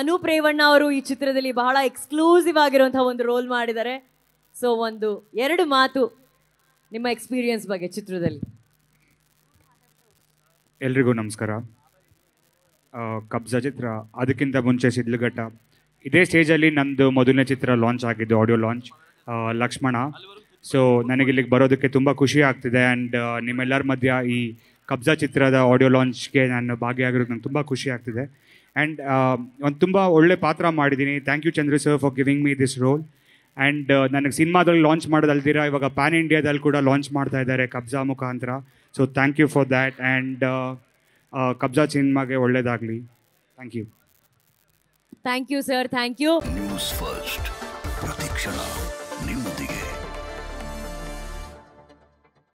ಅನೂಪ್ ರೇವಣ್ಣ ಅವರು ಈ ಚಿತ್ರದಲ್ಲಿ ಬಹಳ ಎಕ್ಸ್ಕ್ಲೂಸಿವ್ ಆಗಿರುವಂತಹ ಒಂದು ರೋಲ್ ಮಾಡಿದ್ದಾರೆ ಸೊ ಒಂದು ಎರಡು ಮಾತು ನಿಮ್ಮ ಎಕ್ಸ್ಪೀರಿಯನ್ಸ್ ಬಗ್ಗೆ ಚಿತ್ರದಲ್ಲಿ ಎಲ್ರಿಗೂ ನಮಸ್ಕಾರ ಕಬ್ಜಾ ಚಿತ್ರ ಅದಕ್ಕಿಂತ ಮುಂಚೆ ಸಿದ್ಲಘಟ್ಟ ಇದೇ ಸ್ಟೇಜಲ್ಲಿ ನಂದು ಮೊದಲನೇ ಚಿತ್ರ ಲಾಂಚ್ ಆಗಿದ್ದು ಆಡಿಯೋ ಲಾಂಚ್ ಲಕ್ಷ್ಮಣ ಸೊ ನನಗೆ ಇಲ್ಲಿಗೆ ಬರೋದಕ್ಕೆ ತುಂಬ ಖುಷಿ ಆಗ್ತಿದೆ ಆ್ಯಂಡ್ ನಿಮ್ಮೆಲ್ಲರ ಮಧ್ಯ ಈ ಕಬ್ಜಾ ಚಿತ್ರದ ಆಡಿಯೋ ಲಾಂಚ್ಗೆ ನಾನು ಭಾಗಿಯಾಗಿರೋದು ನಂಗೆ ತುಂಬ ಖುಷಿ ಆಗ್ತಿದೆ ಆ್ಯಂಡ್ ಒಂದು ತುಂಬ ಒಳ್ಳೆ ಪಾತ್ರ ಮಾಡಿದ್ದೀನಿ thank you Chandra sir for giving me this role and ನನಗೆ ಸಿನಿಮಾದಲ್ಲಿ ಲಾಂಚ್ ಮಾಡೋದಲ್ದಿರ ಇವಾಗ ಪ್ಯಾನ್ ಇಂಡಿಯಾದಲ್ಲಿ ಕೂಡ ಲಾಂಚ್ ಮಾಡ್ತಾ ಇದ್ದಾರೆ ಕಬ್ಜಾ ಮುಖಾಂತರ so thank you for that and Kabzaa ಸಿನಿಮಾಗೆ ಒಳ್ಳೆಯದಾಗಲಿ thank you thank you sir thank you news first